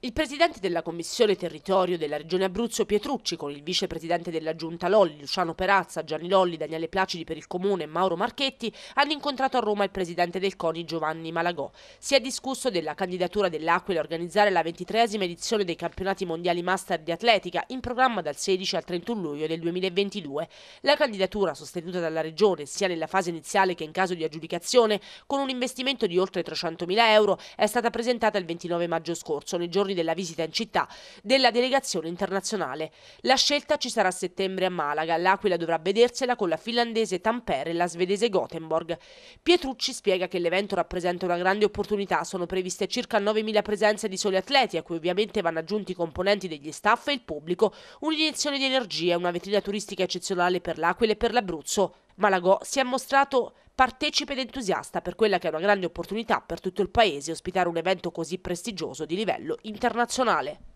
Il presidente della Commissione Territorio della Regione Abruzzo Pietrucci con il vicepresidente della Giunta Lolli, Luciano Perazza, Gianni Lolli, Daniele Placidi per il Comune e Mauro Marchetti hanno incontrato a Roma il presidente del CONI Giovanni Malagò. Si è discusso della candidatura dell'Aquila a organizzare la ventitreesima edizione dei campionati mondiali master di atletica in programma dal 16 al 31 luglio del 2022. La candidatura sostenuta dalla Regione sia nella fase iniziale che in caso di aggiudicazione con un investimento di oltre 300.000 euro è stata presentata il 29 maggio scorso nei giorni giorni della visita in città della delegazione internazionale. La scelta ci sarà a settembre a Malaga. L'Aquila dovrà vedersela con la finlandese Tampere e la svedese Gothenburg. Pietrucci spiega che l'evento rappresenta una grande opportunità. Sono previste circa 9.000 presenze di soli atleti, a cui ovviamente vanno aggiunti i componenti degli staff e il pubblico, un'iniezione di energia, una vetrina turistica eccezionale per l'Aquila e per l'Abruzzo. Malagò si è mostrato partecipe ed entusiasta per quella che è una grande opportunità per tutto il Paese ospitare un evento così prestigioso di livello internazionale.